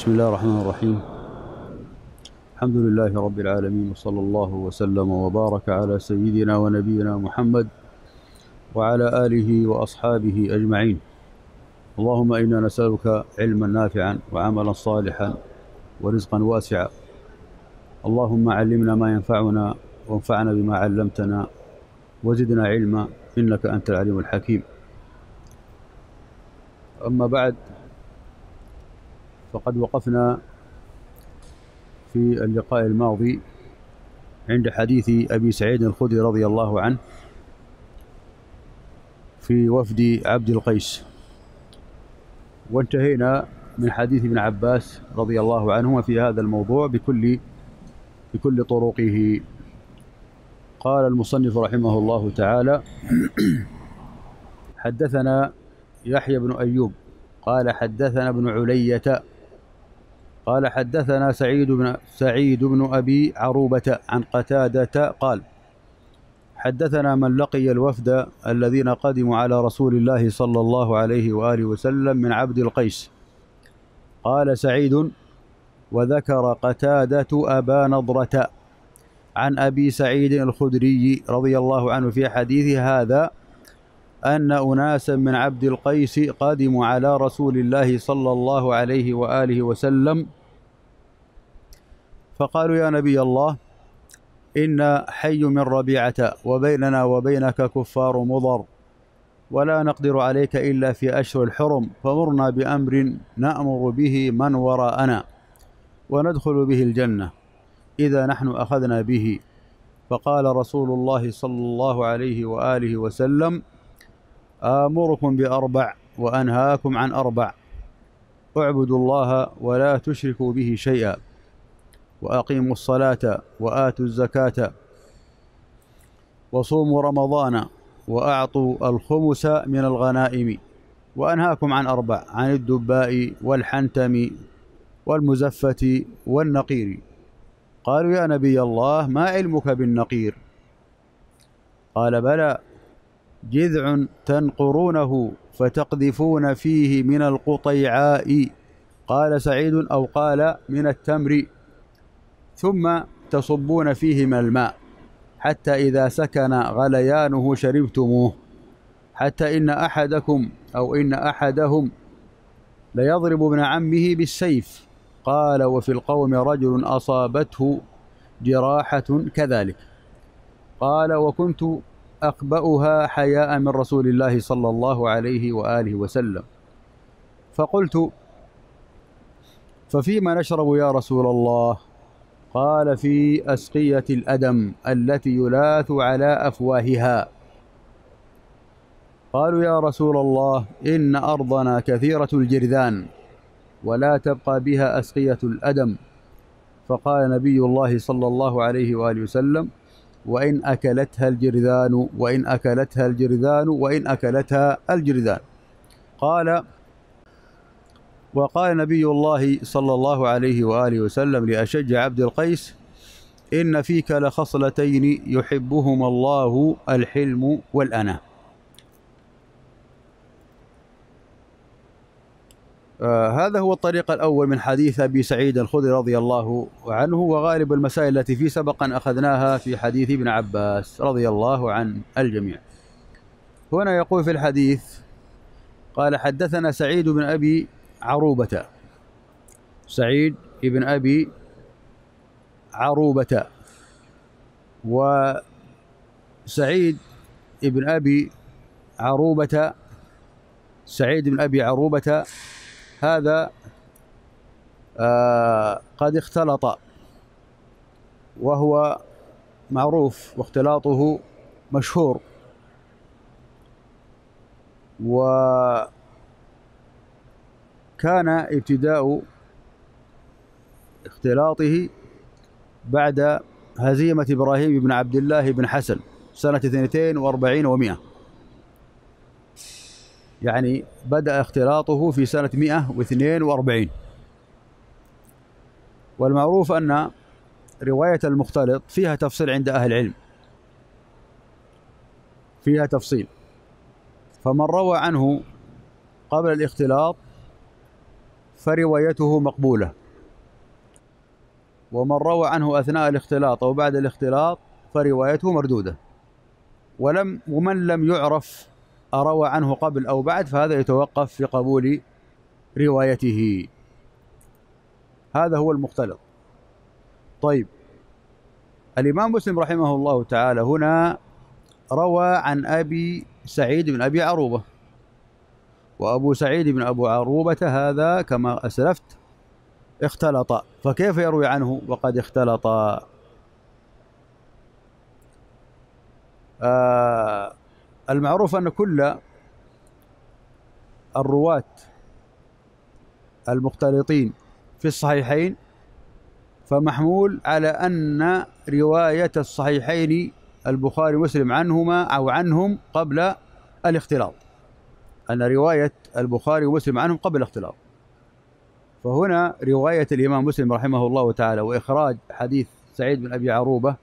بسم الله الرحمن الرحيم الحمد لله رب العالمين وصلى الله وسلم وبارك على سيدنا ونبينا محمد وعلى آله وأصحابه أجمعين اللهم إنا نسألك علما نافعا وعملا صالحا ورزقا واسعا اللهم علمنا ما ينفعنا وانفعنا بما علمتنا وزدنا علما إنك أنت العليم الحكيم أما بعد فقد وقفنا في اللقاء الماضي عند حديث أبي سعيد الخدري رضي الله عنه في وفد عبد القيس وانتهينا من حديث ابن عباس رضي الله عنهما في هذا الموضوع بكل بكل طرقه قال المصنف رحمه الله تعالى حدثنا يحيى بن أيوب قال حدثنا ابن علية قال حدثنا سعيد بن سعيد بن ابي عروبه عن قتاده قال حدثنا من لقي الوفد الذين قدموا على رسول الله صلى الله عليه واله وسلم من عبد القيس قال سعيد وذكر قتاده ابا نضره عن ابي سعيد الخدري رضي الله عنه في حديث هذا أن أناسا من عبد القيس قدموا على رسول الله صلى الله عليه وآله وسلم فقالوا يا نبي الله إن حي من ربيعة وبيننا وبينك كفار مضر ولا نقدر عليك إلا في أشهر الحرم فمرنا بأمر نأمر به من وراءنا وندخل به الجنة إذا نحن أخذنا به فقال رسول الله صلى الله عليه وآله وسلم آمركم بأربع وأنهاكم عن أربع اعبدوا الله ولا تشركوا به شيئا وأقيموا الصلاة وآتوا الزكاة وصوموا رمضان وأعطوا الخمس من الغنائم وأنهاكم عن أربع عن الدباء والحنتم والمزفة والنقير قالوا يا نبي الله ما علمك بالنقير قال بلى جذع تنقرونه فتقذفون فيه من القطيعاء قال سعيد أو قال من التمر ثم تصبون فيه من الماء حتى إذا سكن غليانه شربتموه حتى إن أحدكم أو إن أحدهم ليضرب ابن عمه بالسيف قال وفي القوم رجل أصابته جراحة كذلك قال وكنت أقبأها حياء من رسول الله صلى الله عليه وآله وسلم فقلت ففيما نشرب يا رسول الله قال في أسقية الأدم التي يلاث على أفواهها قالوا يا رسول الله إن أرضنا كثيرة الجرذان ولا تبقى بها أسقية الأدم فقال نبي الله صلى الله عليه وآله وسلم وإن أكلتها الجرذان وإن أكلتها الجرذان وإن أكلتها الجرذان قال وقال نبي الله صلى الله عليه وآله وسلم لأشج عبد القيس إن فيك لخصلتين يحبهما الله الحلم والأنام آه، هذا هو الطريق الأول من حديث أبي سعيد الخدري رضي الله عنه وغالب المسائل التي في سبقا أخذناها في حديث ابن عباس رضي الله عن الجميع هنا يقول في الحديث قال حدثنا سعيد بن أبي عروبة سعيد بن أبي عروبة وسعيد بن أبي عروبة سعيد بن أبي عروبة هذا آه قد اختلط وهو معروف واختلاطه مشهور وكان ابتداء اختلاطه بعد هزيمة إبراهيم بن عبد الله بن حسن سنة 42 و100 يعني بدأ اختلاطه في سنة 142 والمعروف أن رواية المختلط فيها تفصيل عند أهل العلم فيها تفصيل فمن روى عنه قبل الاختلاط فروايته مقبولة ومن روى عنه أثناء الاختلاط أو بعد الاختلاط فروايته مردودة ولم ومن لم يعرف روى عنه قبل أو بعد فهذا يتوقف في قبول روايته هذا هو المختلط طيب الإمام مسلم رحمه الله تعالى هنا روى عن أبي سعيد بن أبي عروبة وأبو سعيد بن أبو عروبة هذا كما أسلفت اختلط فكيف يروي عنه وقد اختلط آه المعروف أن كل الرواة المختلطين في الصحيحين فمحمول على أن رواية الصحيحين البخاري ومسلم عنهما أو عنهم قبل الاختلاط أن رواية البخاري ومسلم عنهم قبل الاختلاط فهنا رواية الإمام مسلم رحمه الله تعالى وإخراج حديث سعيد بن أبي عروبة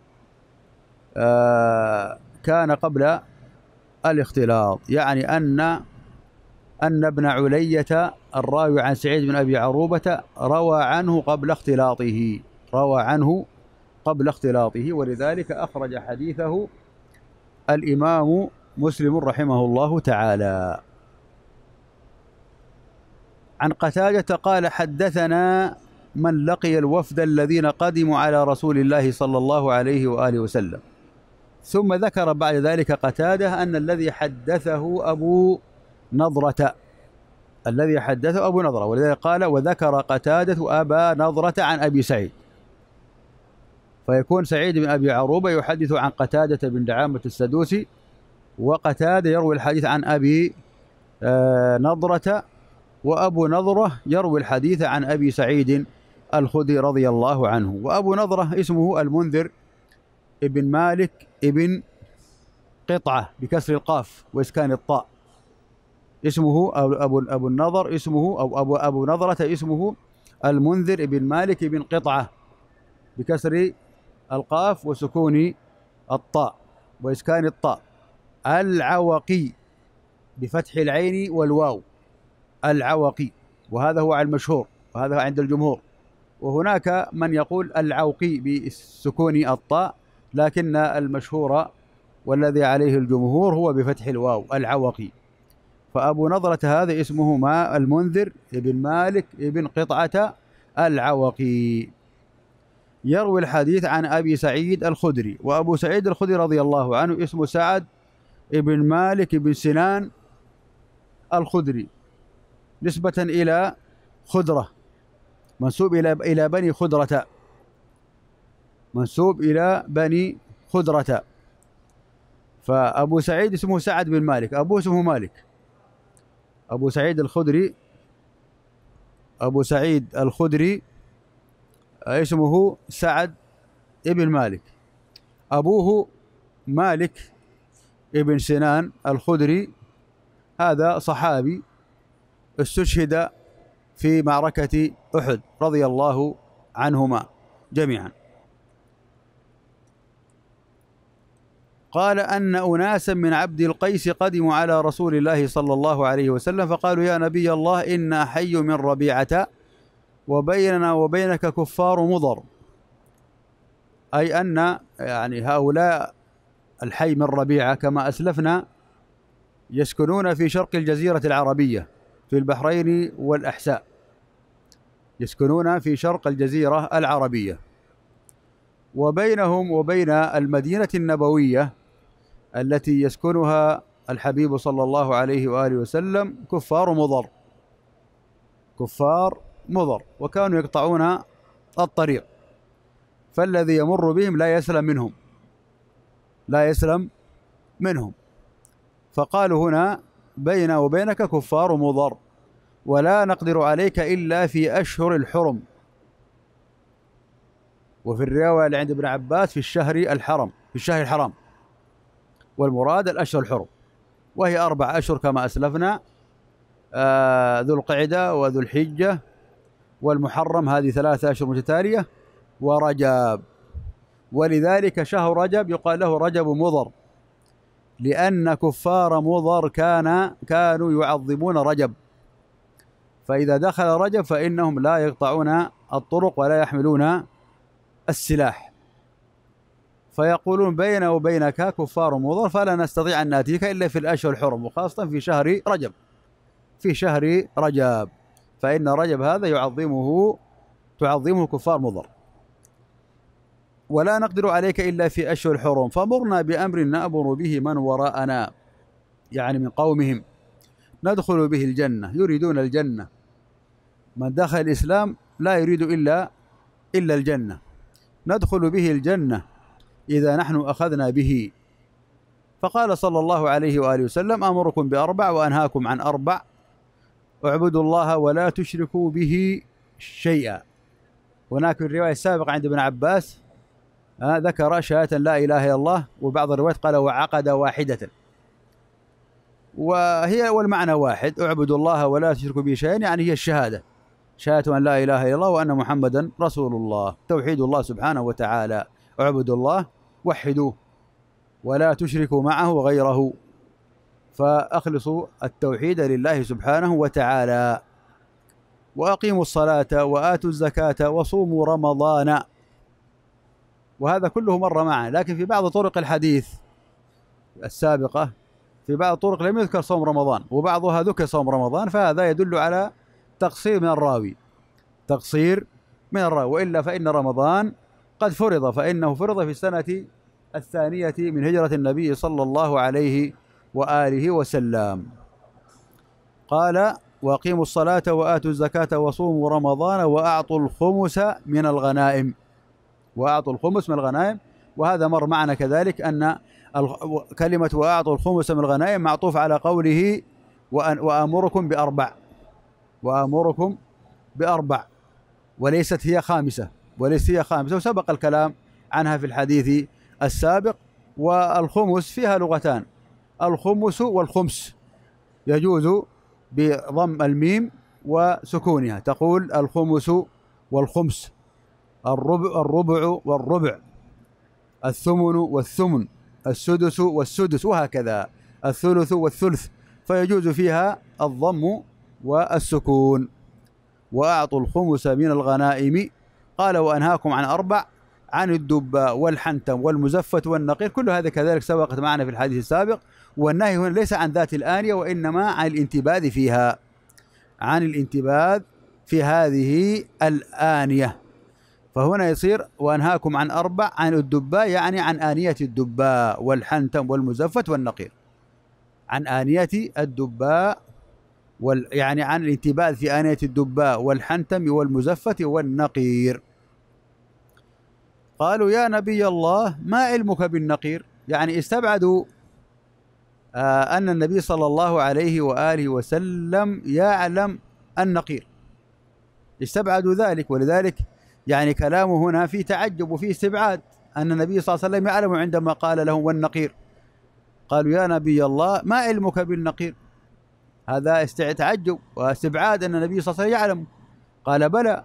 آه، كان قبل الاختلاط يعني أن أن ابن علية الراوي عن سعيد بن أبي عروبة روى عنه قبل اختلاطه روى عنه قبل اختلاطه ولذلك أخرج حديثه الإمام مسلم رحمه الله تعالى عن قتادة قال حدثنا من لقي الوفد الذين قدموا على رسول الله صلى الله عليه وآله وسلم ثم ذكر بعد ذلك قتاده ان الذي حدثه ابو نظره الذي حدثه ابو نظره ولذلك قال وذكر قتاده ابا نظره عن ابي سعيد فيكون سعيد بن ابي عروبه يحدث عن قتاده بن دعامه السدوسي وقتاده يروي الحديث عن ابي آه، نظره وابو نظره يروي الحديث عن ابي سعيد الخدي رضي الله عنه وابو نظره اسمه المنذر ابن مالك ابن قطعة بكسر القاف وإسكان الطاء اسمه أبو, أبو, أبو النظر اسمه أو أبو, أبو نظرة اسمه المنذر ابن مالك بن قطعة بكسر القاف وسكون الطاء وإسكان الطاء العوقي بفتح العين والواو العوقي وهذا هو المشهور وهذا عند الجمهور وهناك من يقول العوقي بسكون الطاء لكن المشهور والذي عليه الجمهور هو بفتح الواو العوقي فأبو نظرة هذا اسمه ما المنذر ابن مالك ابن قطعة العوقي يروي الحديث عن أبي سعيد الخدري وأبو سعيد الخدري رضي الله عنه اسمه سعد ابن مالك بن سنان الخدري نسبة إلى خدرة منسوب إلى إلى بني خدرة منسوب إلى بني خدرة فأبو سعيد اسمه سعد بن مالك أبوه اسمه مالك أبو سعيد الخدري أبو سعيد الخدري اسمه سعد ابن مالك أبوه مالك ابن سنان الخدري هذا صحابي استشهد في معركة أحد رضي الله عنهما جميعا قال أن أناسا من عبد القيس قدموا على رسول الله صلى الله عليه وسلم فقالوا يا نبي الله إنا حي من ربيعة وبيننا وبينك كفار مضر أي أن يعني هؤلاء الحي من ربيعة كما أسلفنا يسكنون في شرق الجزيرة العربية في البحرين والأحساء يسكنون في شرق الجزيرة العربية وبينهم وبين المدينة النبوية التي يسكنها الحبيب صلى الله عليه وآله وسلم كفار مضر كفار مضر وكانوا يقطعون الطريق فالذي يمر بهم لا يسلم منهم لا يسلم منهم فقالوا هنا بين وبينك كفار مضر ولا نقدر عليك إلا في أشهر الحرم وفي الرواية اللي عند ابن عباس في الشهر الحرم في الشهر الحرام والمراد الأشهر الحرم وهي أربع أشهر كما أسلفنا آه ذو القعدة وذو الحجة والمحرم هذه ثلاثة أشهر متتالية ورجب ولذلك شهر رجب يقال له رجب مضر لأن كفار مضر كان كانوا يعظمون رجب فإذا دخل رجب فإنهم لا يقطعون الطرق ولا يحملون السلاح فيقولون بين وبينك كفار مضر فلا نستطيع أن نأتيك إلا في الأشهر الحرم وخاصة في شهر رجب في شهر رجب فإن رجب هذا يعظمه تعظمه كفار مضر ولا نقدر عليك إلا في أشهر الحرم فمرنا بأمر نأمر به من وراءنا يعني من قومهم ندخل به الجنة يريدون الجنة من دخل الإسلام لا يريد إلا إلا الجنة ندخل به الجنة إذا نحن أخذنا به فقال صلى الله عليه وآله وسلم أمركم بأربع وأنهاكم عن أربع اعبدوا الله ولا تشركوا به شيئا هناك الرواية السابقة عند ابن عباس آه، ذكر شهادة لا إله إلا الله وبعض الروايات قال وعقد واحدة وهي والمعنى واحد اعبدوا الله ولا تشركوا به شيئا يعني هي الشهادة شهادة أن لا إله إلا الله وأن محمدا رسول الله توحيد الله سبحانه وتعالى اعبدوا الله وحدوه ولا تشركوا معه غيره فأخلصوا التوحيد لله سبحانه وتعالى وأقيموا الصلاة وآتوا الزكاة وصوموا رمضان وهذا كله مر معنا لكن في بعض طرق الحديث السابقة في بعض الطرق لم يذكر صوم رمضان وبعضها ذكر صوم رمضان فهذا يدل على تقصير من الراوي تقصير من الراوي وإلا فإن رمضان قد فرض فإنه فرض في سنة الثانية من هجرة النبي صلى الله عليه وآله وسلم قال وأقيموا الصلاة وآتوا الزكاة وصوموا رمضان وأعطوا الخمس من الغنائم وأعطوا الخمس من الغنائم وهذا مر معنا كذلك أن كلمة وأعطوا الخمس من الغنائم معطوف على قوله وأمركم بأربع وأمركم بأربع وليست هي خامسة وليست هي خامسة وسبق الكلام عنها في الحديث السابق والخمس فيها لغتان الخمس والخمس يجوز بضم الميم وسكونها تقول الخمس والخمس الربع الربع والربع الثمن والثمن السدس والسدس وهكذا الثلث والثلث فيجوز فيها الضم والسكون وأعطوا الخمس من الغنائم قال وأنهاكم عن أربع عن الدب والحنتم والمزفت والنقير كل هذا كذلك سبقت معنا في الحديث السابق والنهي هنا ليس عن ذات الآنية وإنما عن الانتباذ فيها عن الانتباذ في هذه الآنية فهنا يصير وأنهاكم عن أربع عن الدباء يعني عن آنية الدباء والحنتم والمزفت والنقير عن آنية الدباء وال يعني عن الانتباذ في آنية الدباء والحنتم والمزفت والنقير قالوا يا نبي الله ما علمك بالنقير يعني استبعدوا آه، أن النبي صلى الله عليه وآله وسلم يعلم النقير استبعدوا ذلك ولذلك يعني كلامه هنا في تعجب وفي استبعاد أن النبي صلى الله عليه وسلم يعلم عندما قال لهم والنقير قالوا يا نبي الله ما علمك بالنقير هذا تعجب واستبعاد أن النبي صلى الله عليه وسلم يعلم قال بلى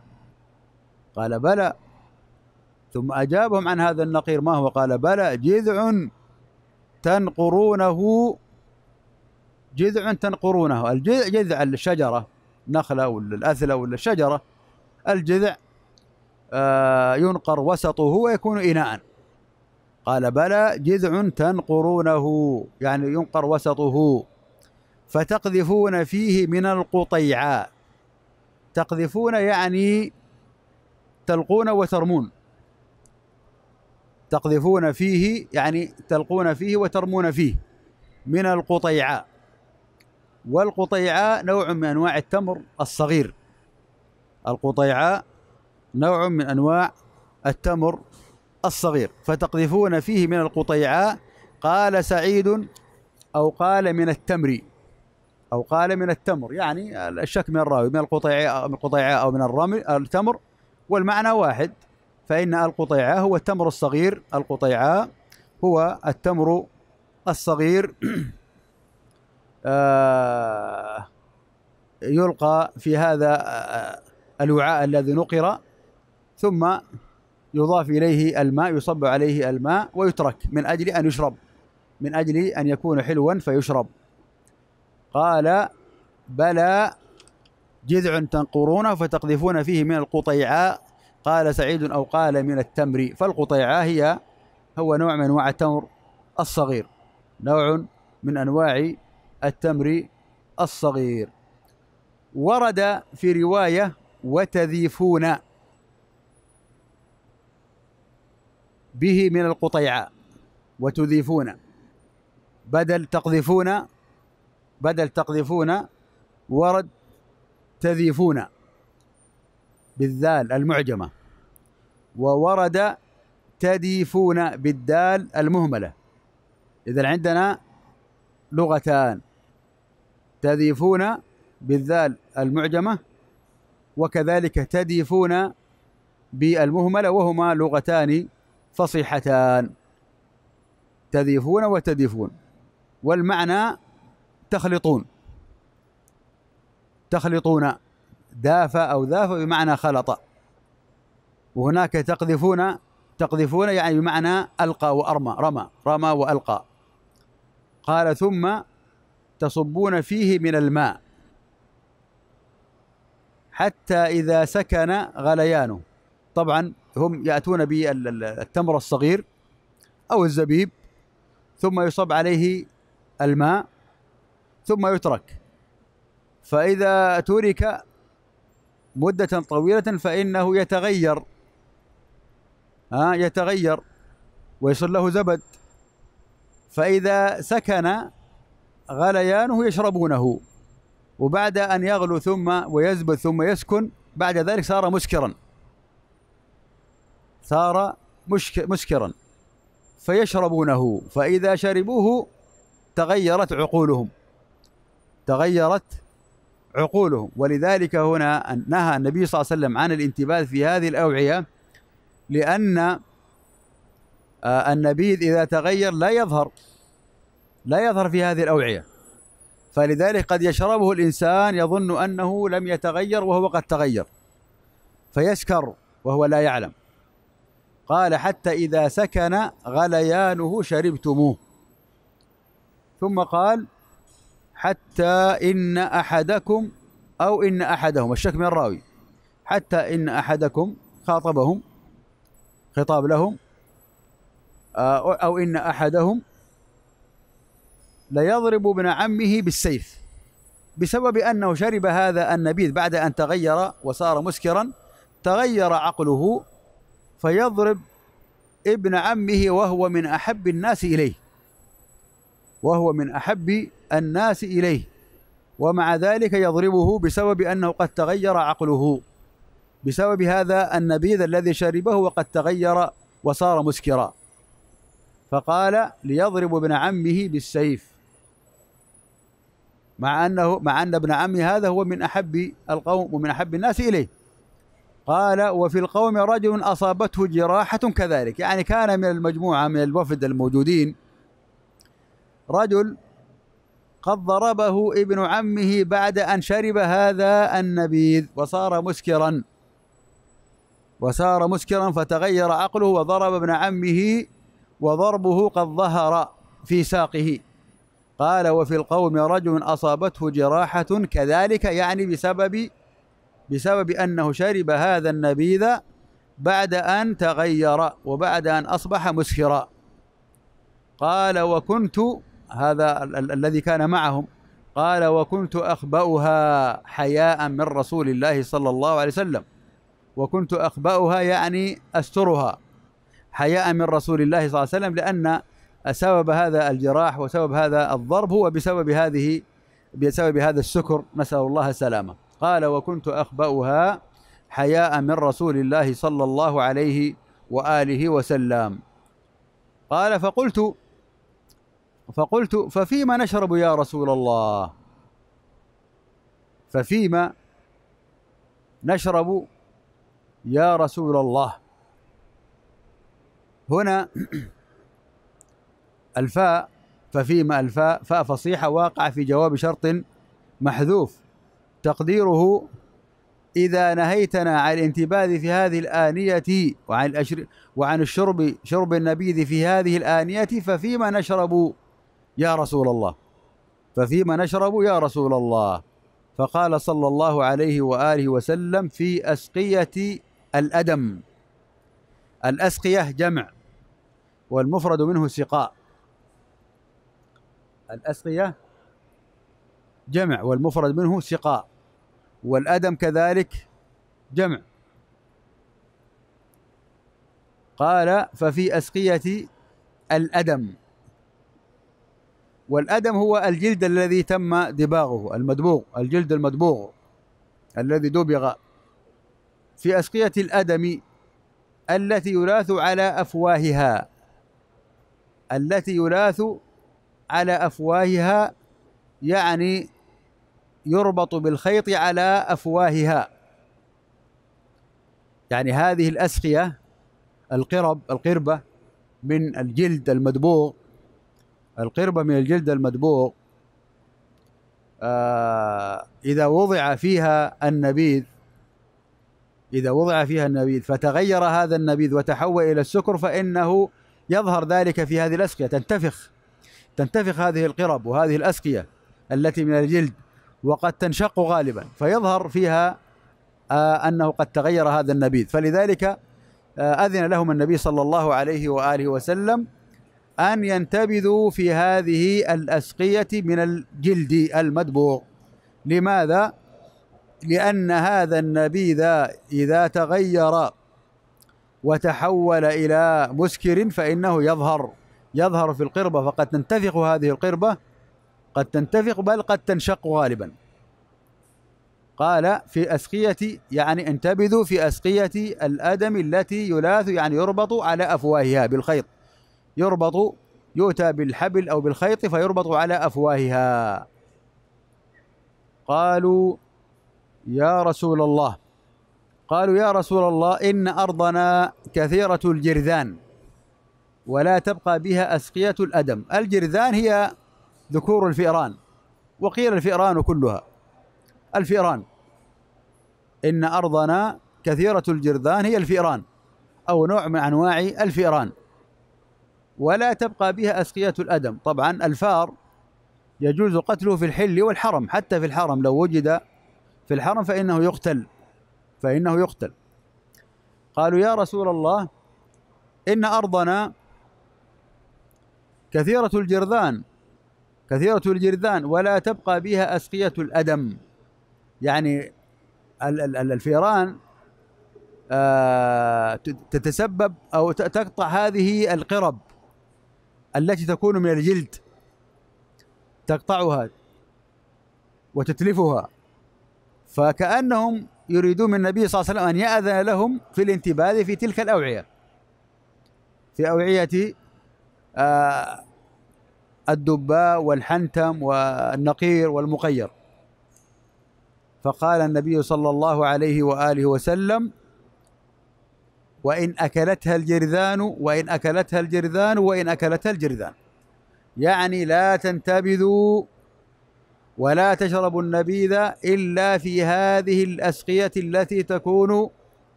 قال بلى ثم أجابهم عن هذا النقير ما هو قال بلى جذع تنقرونه جذع تنقرونه الجذع الشجرة نخلة ولا الأثلة ولا الشجرة الجذع آه، ينقر وسطه ويكون إناء قال بلى جذع تنقرونه يعني ينقر وسطه فتقذفون فيه من القطيعاء تقذفون يعني تلقون وترمون تقذفون فيه يعني تلقون فيه وترمون فيه من القطيعاء والقطيعاء نوع من انواع التمر الصغير القطيعاء نوع من انواع التمر الصغير فتقذفون فيه من القطيعاء قال سعيد او قال من التمر او قال من التمر يعني الشك من الراوي من القطيعاء من القطيعاء او من الرمل التمر والمعنى واحد فإن القطيعة هو التمر الصغير القطيعة هو التمر الصغير آه، يلقى في هذا آه، آه، الوعاء الذي نقر ثم يضاف إليه الماء يصب عليه الماء ويترك من أجل أن يشرب من أجل أن يكون حلوا فيشرب قال بلى جذع تنقرونه فتقذفون فيه من القطيعاء قال سعيد أو قال من التمر فالقطيعة هي هو نوع من أنواع التمر الصغير نوع من أنواع التمر الصغير ورد في رواية وتذيفون به من القطيعة وتذيفون بدل تقذفون بدل تقذفون ورد تذيفون بالذال المعجمة وورد تديفون بالدال المهملة إذا عندنا لغتان تديفون بالذال المعجمة وكذلك تديفون بالمهملة وهما لغتان فصيحتان تذيفون وتديفون والمعنى تخلطون تخلطون داف أو ذاف بمعنى خلط وهناك تقذفون تقذفون يعني بمعنى ألقى وأرمى رمى رمى وألقى قال ثم تصبون فيه من الماء حتى إذا سكن غليانه طبعا هم يأتون بالتمر الصغير أو الزبيب ثم يصب عليه الماء ثم يترك فإذا ترك مدة طويلة فإنه يتغير ها يتغير ويصير له زبد فإذا سكن غليانه يشربونه وبعد أن يغلو ثم ويزبد ثم يسكن بعد ذلك صار مسكرا صار مشك مسكرا فيشربونه فإذا شربوه تغيرت عقولهم تغيرت عقولهم ولذلك هنا نهى النبي صلى الله عليه وسلم عن الانتباه في هذه الأوعية لأن آه، النبيذ إذا تغير لا يظهر لا يظهر في هذه الأوعية فلذلك قد يشربه الإنسان يظن أنه لم يتغير وهو قد تغير فيسكر وهو لا يعلم قال حتى إذا سكن غليانه شربتموه ثم قال حتى إن أحدكم أو إن أحدهم الشك من الراوي حتى إن أحدكم خاطبهم خطاب لهم آه، أو إن أحدهم ليضرب ابن عمه بالسيف بسبب أنه شرب هذا النبيذ بعد أن تغير وصار مسكرا تغير عقله فيضرب ابن عمه وهو من أحب الناس إليه وهو من أحب الناس إليه ومع ذلك يضربه بسبب أنه قد تغير عقله بسبب هذا النبيذ الذي شربه وقد تغير وصار مسكرا فقال ليضرب ابن عمه بالسيف مع أنه مع أن ابن عمه هذا هو من أحب القوم ومن أحب الناس إليه قال وفي القوم رجل أصابته جراحة كذلك يعني كان من المجموعة من الوفد الموجودين رجل قد ضربه ابن عمه بعد أن شرب هذا النبيذ وصار مسكرا وصار مسكرا فتغير عقله وضرب ابن عمه وضربه قد ظهر في ساقه قال وفي القوم رجل أصابته جراحة كذلك يعني بسبب بسبب أنه شرب هذا النبيذ بعد أن تغير وبعد أن أصبح مسكرا قال وكنت هذا ال ال الذي كان معهم قال وكنت أخبأها حياء من رسول الله صلى الله عليه وسلم وكنت أخبأها يعني أسترها حياء من رسول الله صلى الله عليه وسلم لأن سبب هذا الجراح وسبب هذا الضرب هو بسبب هذه بسبب هذا السكر نسأل الله السلامة قال وكنت أخبأها حياء من رسول الله صلى الله عليه وآله وسلم قال فقلت فقلت ففيما نشرب يا رسول الله ففيما نشرب يا رسول الله هنا الفاء ففيما الفاء فاء فصيحة واقع في جواب شرط محذوف تقديره إذا نهيتنا عن الانتباذ في هذه الآنية وعن وعن الشرب شرب النبيذ في هذه الآنية ففيما نشرب يا رسول الله ففيما نشرب يا رسول الله فقال صلى الله عليه واله وسلم في اسقيه الادم الاسقيه جمع والمفرد منه سقاء الاسقيه جمع والمفرد منه سقاء والادم كذلك جمع قال ففي اسقيه الادم والأدم هو الجلد الذي تم دباغه المدبوغ الجلد المدبوغ الذي دبغ في أسقية الأدم التي يلاث على أفواهها التي يلاث على أفواهها يعني يربط بالخيط على أفواهها يعني هذه الأسقية القرب القربة من الجلد المدبوغ القربة من الجلد المدبوغ آه، إذا وضع فيها النبيذ إذا وضع فيها النبيذ فتغير هذا النبيذ وتحول إلى السكر فإنه يظهر ذلك في هذه الأسقية تنتفخ تنتفخ هذه القرب وهذه الأسقية التي من الجلد وقد تنشق غالبا فيظهر فيها آه، أنه قد تغير هذا النبيذ فلذلك آه، أذن لهم النبي صلى الله عليه وآله وسلم أن ينتبذوا في هذه الأسقية من الجلد المدبوغ لماذا؟ لأن هذا النبيذ إذا تغير وتحول إلى مسكر فإنه يظهر يظهر في القربة فقد تنتفخ هذه القربة قد تنتفخ بل قد تنشق غالبا قال في أسقية يعني انتبذوا في أسقية الأدم التي يلاث يعني يربط على أفواهها بالخيط يربط يؤتى بالحبل أو بالخيط فيربط على أفواهها قالوا يا رسول الله قالوا يا رسول الله إن أرضنا كثيرة الجرذان ولا تبقى بها أسقية الأدم الجرذان هي ذكور الفئران وقيل الفئران كلها الفئران إن أرضنا كثيرة الجرذان هي الفئران أو نوع من أنواع الفئران ولا تبقى بها أسقية الأدم طبعا الفار يجوز قتله في الحل والحرم حتى في الحرم لو وجد في الحرم فإنه يقتل فإنه يقتل قالوا يا رسول الله إن أرضنا كثيرة الجرذان كثيرة الجرذان ولا تبقى بها أسقية الأدم يعني الفيران آه، تتسبب أو تقطع هذه القرب التي تكون من الجلد تقطعها وتتلفها فكأنهم يريدون من النبي صلى الله عليه وسلم أن يأذن لهم في الانتباه في تلك الأوعية في أوعية آه، الدباء والحنتم والنقير والمقير فقال النبي صلى الله عليه وآله وسلم وإن أكلتها الجرذان وإن أكلتها الجرذان وإن أكلتها الجرذان يعني لا تنتبذوا ولا تشربوا النبيذ إلا في هذه الأسقية التي تكون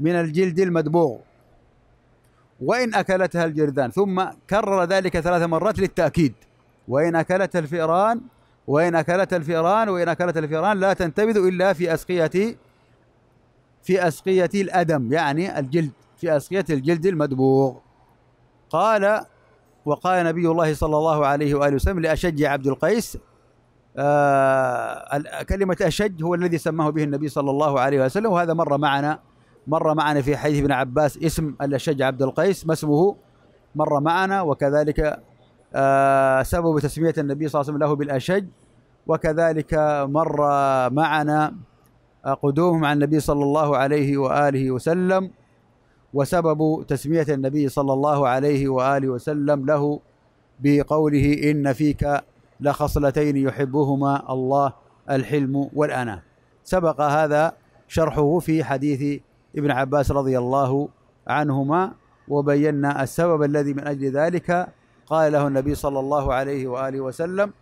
من الجلد المدبوغ وإن أكلتها الجرذان ثم كرر ذلك ثلاث مرات للتأكيد وإن أكلتها الفئران وإن أكلتها الفئران وإن أكلتها الفئران لا تنتبذ إلا في أسقية في أسقية الأدم يعني الجلد في أسقية الجلد المدبوغ قال وقال نبي الله صلى الله عليه وآله وسلم لأشج عبد القيس آه كلمة أشج هو الذي سماه به النبي صلى الله عليه وسلم وهذا مر معنا مر معنا في حديث ابن عباس اسم الأشج عبد القيس ما اسمه مر معنا وكذلك آه سبب تسمية النبي صلى الله عليه وسلم له بالأشج وكذلك مر معنا قدومهم عن النبي صلى الله عليه وآله وسلم وسبب تسمية النبي صلى الله عليه وآله وسلم له بقوله إن فيك لخصلتين يحبهما الله الحلم والأنا سبق هذا شرحه في حديث ابن عباس رضي الله عنهما وبينا السبب الذي من أجل ذلك قال له النبي صلى الله عليه وآله وسلم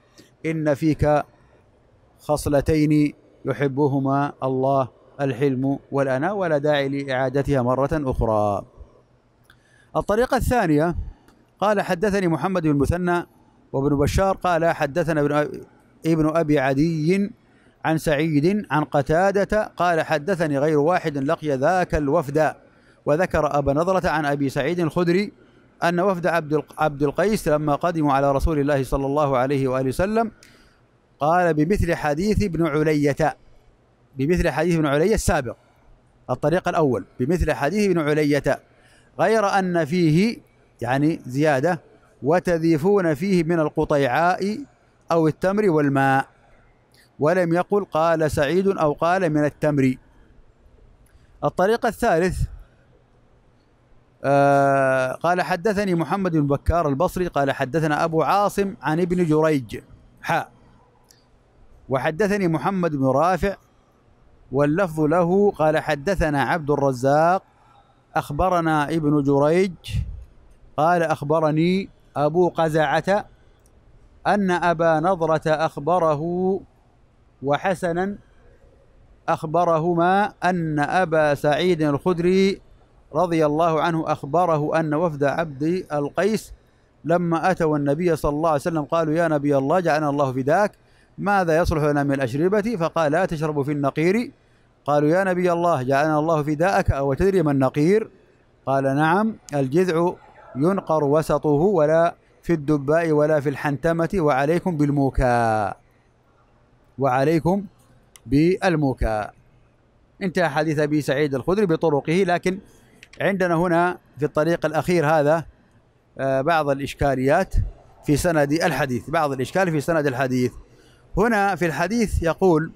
إن فيك خصلتين يحبهما الله الحلم والأنا ولا داعي لإعادتها مرة أخرى الطريقة الثانية قال حدثني محمد بن مثنى وابن بشار قال حدثنا ابن ابن أبي عدي عن سعيد عن قتادة قال حدثني غير واحد لقي ذاك الوفد وذكر أبا نظرة عن أبي سعيد الخدري أن وفد عبد عبد القيس لما قدموا على رسول الله صلى الله عليه وآله وسلم قال بمثل حديث ابن علية بمثل حديث ابن علية السابق الطريق الأول بمثل حديث ابن علية غير أن فيه يعني زيادة وتذيفون فيه من القطيعاء أو التمر والماء ولم يقل قال سعيد أو قال من التمر الطريق الثالث آه قال حدثني محمد بن بكار البصري قال حدثنا أبو عاصم عن ابن جريج حاء وحدثني محمد بن رافع واللفظ له قال حدثنا عبد الرزاق أخبرنا ابن جريج قال أخبرني أبو قزعة أن أبا نضرة أخبره وحسنا أخبرهما أن أبا سعيد الخدري رضي الله عنه أخبره أن وفد عبد القيس لما أتوا النبي صلى الله عليه وسلم قالوا يا نبي الله جعلنا الله فداك ماذا يصلح لنا من الأشربة فقال لا تشرب في النقير قالوا يا نبي الله جعلنا الله فداءك أو تدري ما النقير قال نعم الجذع ينقر وسطه ولا في الدباء ولا في الحنتمة وعليكم بالموكا وعليكم بالموكا انتهى حديث أبي سعيد الخدري بطرقه لكن عندنا هنا في الطريق الأخير هذا آه، بعض الإشكاليات في سند الحديث بعض الإشكال في سند الحديث هنا في الحديث يقول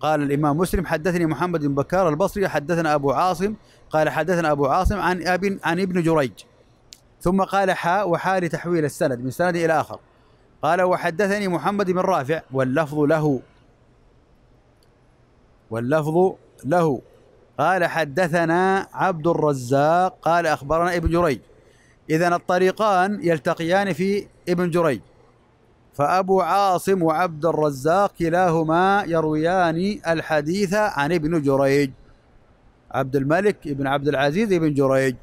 قال الإمام مسلم حدثني محمد بن بكار البصري حدثنا أبو عاصم قال حدثنا أبو عاصم عن أب عن ابن جريج ثم قال حاء وحال تحويل السند من سند إلى آخر قال وحدثني محمد بن رافع واللفظ له واللفظ له قال حدثنا عبد الرزاق قال أخبرنا ابن جريج إذا الطريقان يلتقيان في ابن جريج فأبو عاصم وعبد الرزاق كلاهما يرويان الحديث عن ابن جريج عبد الملك ابن عبد العزيز ابن جريج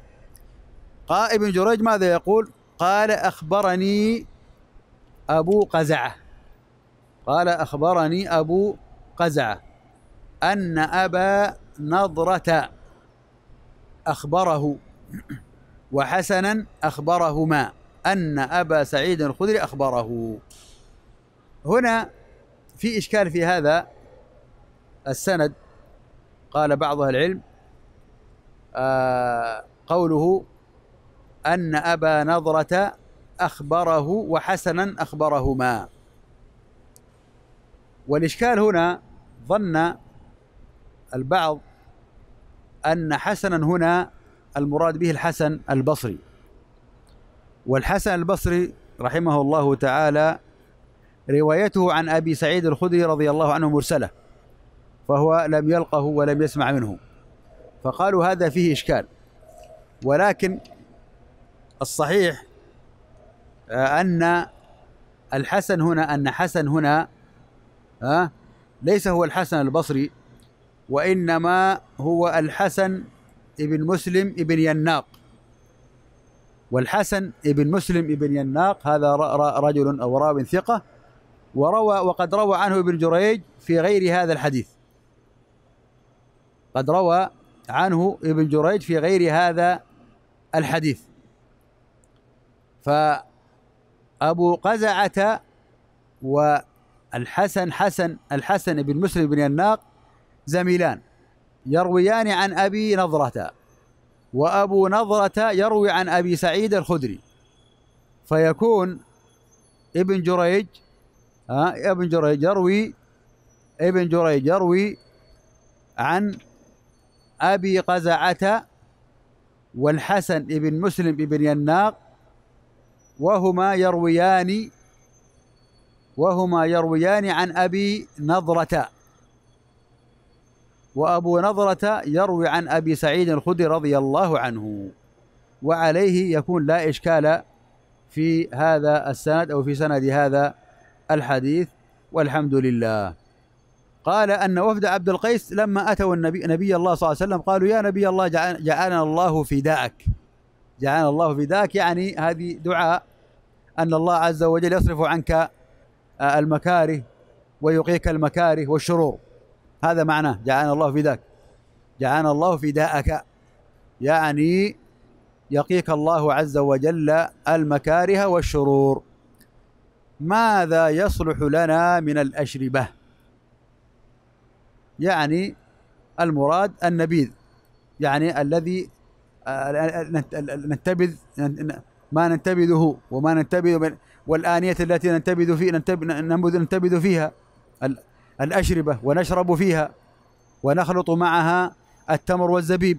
قال ابن جريج ماذا يقول قال أخبرني أبو قزعة قال أخبرني أبو قزعة أن أبا نضرة أخبره وحسنا أخبرهما أن أبا سعيد الخدري أخبره هنا في إشكال في هذا السند قال بعض أهل العلم آه قوله أن أبا نظرة أخبره وحسنا أخبرهما والإشكال هنا ظن البعض أن حسنا هنا المراد به الحسن البصري والحسن البصري رحمه الله تعالى روايته عن أبي سعيد الخدري رضي الله عنه مرسلة فهو لم يلقه ولم يسمع منه فقالوا هذا فيه إشكال ولكن الصحيح آه، أن الحسن هنا أن حسن هنا آه، ليس هو الحسن البصري وإنما هو الحسن ابن مسلم ابن يناق والحسن ابن مسلم ابن يناق هذا رجل أو راو ثقة وروى وقد روى عنه ابن جريج في غير هذا الحديث قد روى عنه ابن جريج في غير هذا الحديث فأبو قزعة والحسن حسن الحسن بن مسلم بن يناق زميلان يرويان عن أبي نظرة وأبو نظرة يروي عن أبي سعيد الخدري فيكون ابن جريج ها ابن جريج يروي ابن جريج يروي عن أبي قزعة والحسن بن مسلم بن يناق وهما يرويان وهما يرويان عن أبي نضرة وأبو نضرة يروي عن أبي سعيد الخدري رضي الله عنه وعليه يكون لا إشكال في هذا السند أو في سند هذا الحديث والحمد لله قال أن وفد عبد القيس لما أتوا النبي نبي الله صلى الله عليه وسلم قالوا يا نبي الله جعلنا الله فداءك جعلنا الله فداءك يعني هذه دعاء أن الله عز وجل يصرف عنك آه، المكاره ويقيك المكاره والشرور هذا معناه جعلنا الله فداك جعلنا الله فداءك يعني يقيك الله عز وجل المكاره والشرور ماذا يصلح لنا من الأشربة يعني المراد النبيذ يعني الذي ننتبذ ما ننتبذه وما ننتبذ والآنية التي ننتبذ في ننتبذ فيها الأشربة ونشرب فيها ونخلط معها التمر والزبيب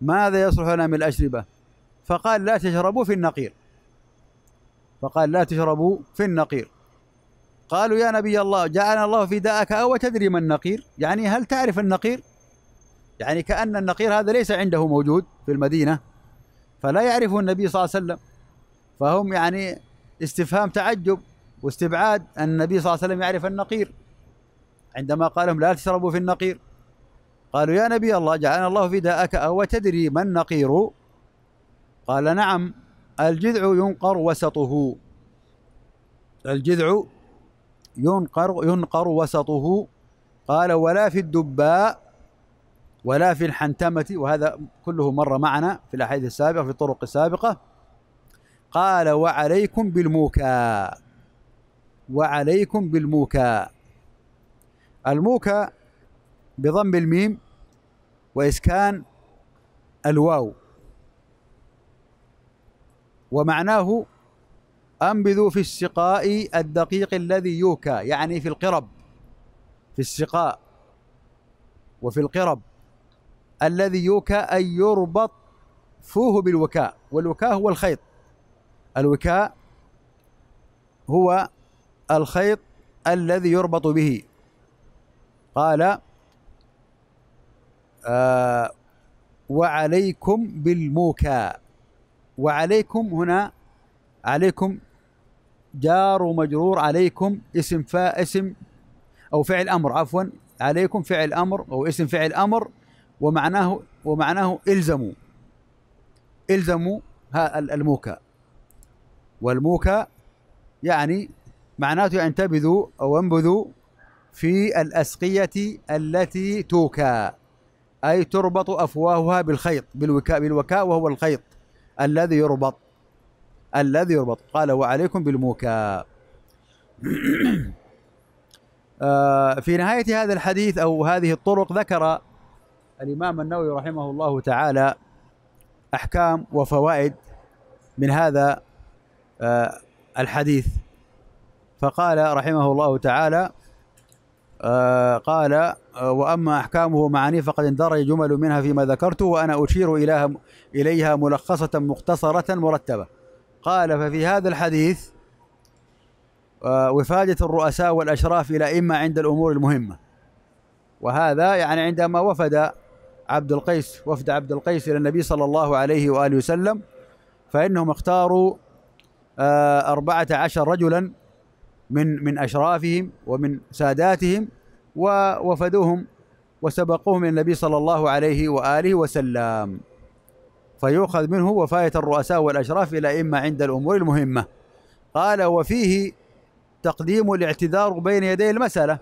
ماذا يصلح لنا من الأشربة فقال لا تشربوا في النقير فقال لا تشربوا في النقير قالوا يا نبي الله جعلنا الله فداءك أو تدري ما النقير يعني هل تعرف النقير يعني كأن النقير هذا ليس عنده موجود في المدينة فلا يعرفه النبي صلى الله عليه وسلم فهم يعني استفهام تعجب واستبعاد أن النبي صلى الله عليه وسلم يعرف النقير عندما قال لهم لا تشربوا في النقير قالوا يا نبي الله جعلنا الله فداءك أو تدري ما النقير قال نعم الجذع ينقر وسطه الجذع ينقر ينقر وسطه قال ولا في الدباء ولا في الحنتمة وهذا كله مر معنا في الأحاديث السابقة في الطرق السابقة قال وعليكم بالموكا وعليكم بالموكا الموكا بضم الميم وإسكان الواو ومعناه أنبذوا في السقاء الدقيق الذي يوكى يعني في القرب في السقاء وفي القرب الذي يوكى أن يربط فوه بالوكاء والوكاء هو الخيط الوكاء هو الخيط الذي يربط به قال آه وعليكم بالموكى وعليكم هنا عليكم جار ومجرور عليكم اسم فا اسم او فعل امر عفوا عليكم فعل امر او اسم فعل امر ومعناه ومعناه الزموا الزموا الموكا والموكا يعني معناته انتبذوا او انبذوا في الاسقيه التي توكى اي تربط افواهها بالخيط بالوكاء بالوكاء وهو الخيط الذي يربط الذي يربط قال وعليكم بالموكا آه، في نهاية هذا الحديث أو هذه الطرق ذكر الإمام النووي رحمه الله تعالى أحكام وفوائد من هذا آه، الحديث فقال رحمه الله تعالى آه، قال آه، وأما أحكامه ومعانيه فقد اندرج جمل منها فيما ذكرته وأنا أشير إليها, إليها ملخصة مختصرة مرتبة قال ففي هذا الحديث آه، وفادة الرؤساء والأشراف إلى إما عند الأمور المهمة وهذا يعني عندما وفد عبد القيس وفد عبد القيس إلى النبي صلى الله عليه وآله وسلم فإنهم اختاروا آه، أربعة عشر رجلا من من أشرافهم ومن ساداتهم ووفدوهم وسبقوهم الى النبي صلى الله عليه واله وسلم فيؤخذ منه وفايه الرؤساء والاشراف الى اما عند الامور المهمه قال وفيه تقديم الاعتذار بين يدي المساله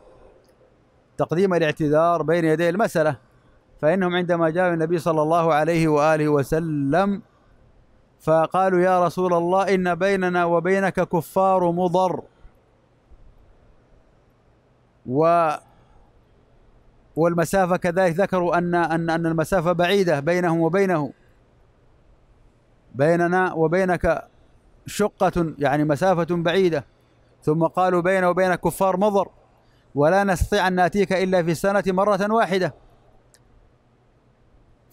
تقديم الاعتذار بين يدي المساله فانهم عندما جاء النبي صلى الله عليه واله وسلم فقالوا يا رسول الله ان بيننا وبينك كفار مضر و والمسافة كذلك ذكروا أن أن أن المسافة بعيدة بينهم وبينه بيننا وبينك شقة يعني مسافة بعيدة ثم قالوا بين وبين كفار مضر ولا نستطيع أن نأتيك إلا في السنة مرة واحدة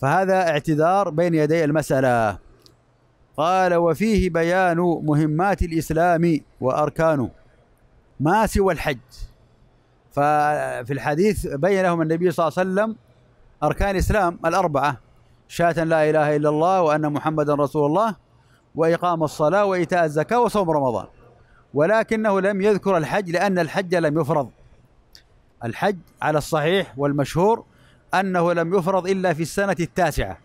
فهذا اعتذار بين يدي المسألة قال وفيه بيان مهمات الإسلام وأركانه ما سوى الحج ففي الحديث بين لهم النبي صلى الله عليه وسلم أركان الإسلام الأربعة شهادة لا إله إلا الله وأن محمدا رسول الله وإقام الصلاة وإيتاء الزكاة وصوم رمضان ولكنه لم يذكر الحج لأن الحج لم يفرض الحج على الصحيح والمشهور أنه لم يفرض إلا في السنة التاسعة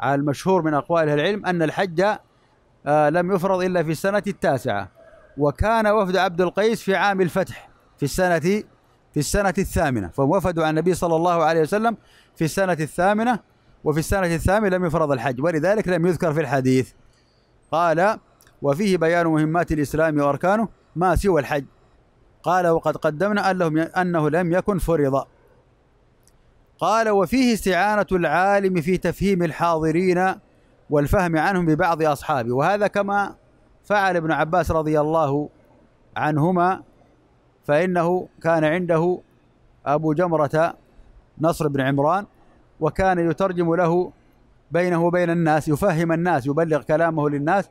على المشهور من أقوال العلم أن الحج آه، لم يفرض إلا في السنة التاسعة وكان وفد عبد القيس في عام الفتح في السنة في السنة الثامنة فوفدوا على النبي صلى الله عليه وسلم في السنة الثامنة وفي السنة الثامنة لم يفرض الحج ولذلك لم يذكر في الحديث قال وفيه بيان مهمات الإسلام وأركانه ما سوى الحج قال وقد قدمنا أنه لم يكن فرض قال وفيه استعانة العالم في تفهيم الحاضرين والفهم عنهم ببعض أصحابه وهذا كما فعل ابن عباس رضي الله عنهما فإنه كان عنده أبو جمرة نصر بن عمران وكان يترجم له بينه وبين الناس يفهم الناس يبلغ كلامه للناس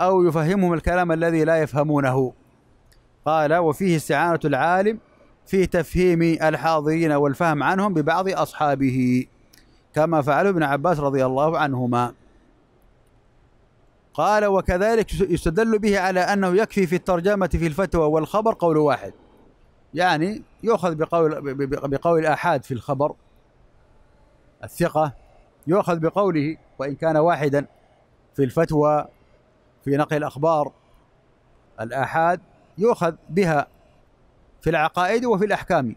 أو يفهمهم الكلام الذي لا يفهمونه قال وفيه استعانة العالم في تفهيم الحاضرين والفهم عنهم ببعض أصحابه كما فعل ابن عباس رضي الله عنهما قال وكذلك يستدل به على أنه يكفي في الترجمة في الفتوى والخبر قول واحد يعني يؤخذ بقول بقول الآحاد في الخبر الثقه يؤخذ بقوله وان كان واحدا في الفتوى في نقل الاخبار الاحاد يؤخذ بها في العقائد وفي الاحكام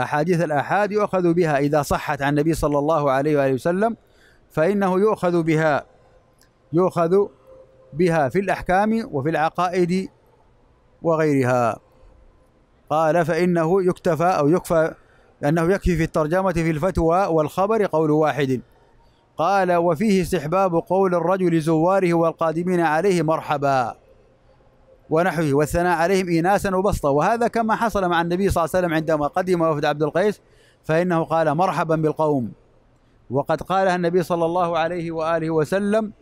احاديث الاحاد يؤخذ بها اذا صحت عن النبي صلى الله عليه واله وسلم فانه يؤخذ بها يؤخذ بها في الاحكام وفي العقائد وغيرها قال فإنه يكتفى أو يكفى أنه يكفي في الترجمة في الفتوى والخبر قول واحد قال وفيه استحباب قول الرجل زواره والقادمين عليه مرحبا ونحوه والثناء عليهم إناسا وبسطا وهذا كما حصل مع النبي صلى الله عليه وسلم عندما قدم وفد عبد القيس فإنه قال مرحبا بالقوم وقد قالها النبي صلى الله عليه وآله وسلم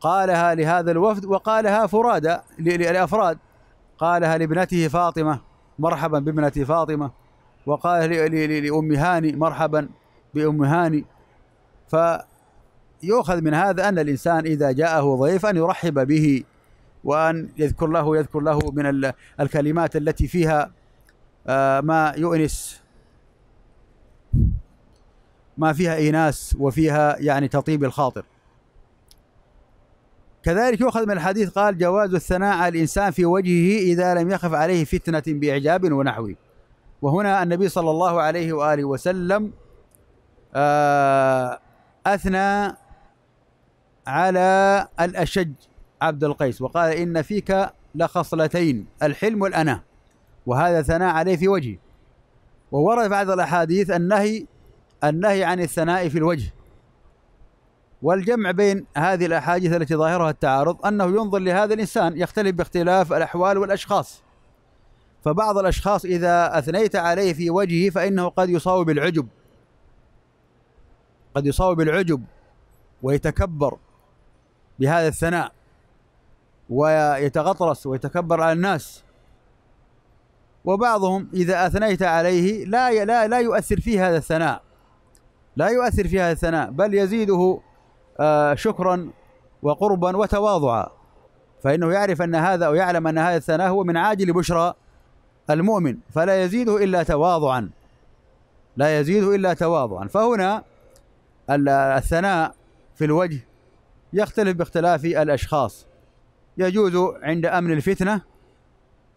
قالها لهذا الوفد وقالها فرادا للأفراد قالها لابنته فاطمة مرحبا بابنتي فاطمة وقال لأم هاني مرحبا بأم هاني فيؤخذ من هذا أن الإنسان إذا جاءه ضيف أن يرحب به وأن يذكر له يذكر له من الكلمات التي فيها آه، ما يؤنس ما فيها إيناس وفيها يعني تطيب الخاطر كذلك يؤخذ من الحديث قال جواز الثناء على الإنسان في وجهه إذا لم يخف عليه فتنة بإعجاب ونحوه وهنا النبي صلى الله عليه وآله وسلم آه، أثنى على الأشج عبد القيس وقال إن فيك لخصلتين الحلم والأنا وهذا ثناء عليه في وجهه وورد بعض الأحاديث النهي النهي عن الثناء في الوجه والجمع بين هذه الأحاديث التي ظاهرها التعارض أنه ينظر لهذا الإنسان يختلف باختلاف الأحوال والأشخاص فبعض الأشخاص إذا أثنيت عليه في وجهه فإنه قد يصاب بالعجب قد يصاب بالعجب ويتكبر بهذا الثناء ويتغطرس ويتكبر على الناس وبعضهم إذا أثنيت عليه لا لا لا يؤثر فيه هذا الثناء لا يؤثر في هذا الثناء بل يزيده آه، شكرا وقربا وتواضعا فإنه يعرف أن هذا أو يعلم أن هذا الثناء هو من عاجل بشرى المؤمن فلا يزيده إلا تواضعا لا يزيده إلا تواضعا فهنا الثناء في الوجه يختلف باختلاف الأشخاص يجوز عند أمن الفتنة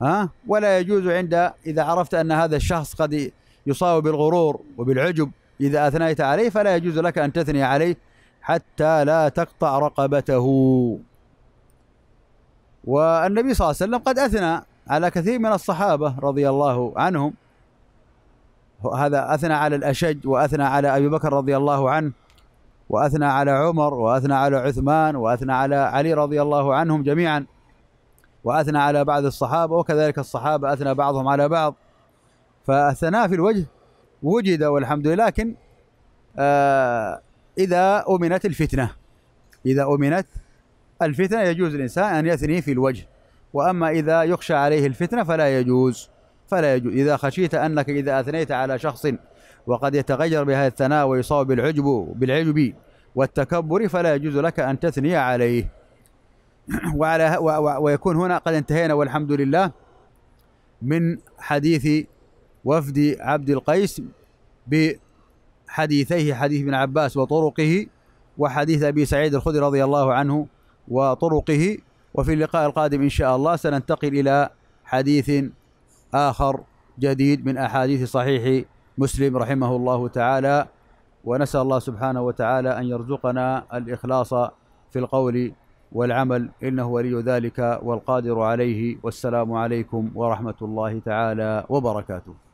ها ولا يجوز عند إذا عرفت أن هذا الشخص قد يصاب بالغرور وبالعجب إذا أثنيت عليه فلا يجوز لك أن تثني عليه حتى لا تقطع رقبته والنبي صلى الله عليه وسلم قد أثنى على كثير من الصحابة رضي الله عنهم هذا أثنى على الأشج وأثنى على أبي بكر رضي الله عنه وأثنى على عمر وأثنى على عثمان وأثنى على علي رضي الله عنهم جميعا وأثنى على بعض الصحابة وكذلك الصحابة أثنى بعضهم على بعض فالثناء في الوجه وجد والحمد لله لكن آه إذا أمنت الفتنة إذا أمنت الفتنة يجوز الإنسان أن يثني في الوجه وأما إذا يخشى عليه الفتنة فلا يجوز فلا يجوز إذا خشيت أنك إذا أثنيت على شخص وقد يتغير بهذا الثناء ويصاب بالعجب بالعجب والتكبر فلا يجوز لك أن تثني عليه وعلى ويكون هنا قد انتهينا والحمد لله من حديث وفد عبد القيس ب حديثيه حديث ابن عباس وطرقه وحديث أبي سعيد الخدري رضي الله عنه وطرقه وفي اللقاء القادم إن شاء الله سننتقل إلى حديث آخر جديد من أحاديث صحيح مسلم رحمه الله تعالى ونسأل الله سبحانه وتعالى أن يرزقنا الإخلاص في القول والعمل إنه ولي ذلك والقادر عليه والسلام عليكم ورحمة الله تعالى وبركاته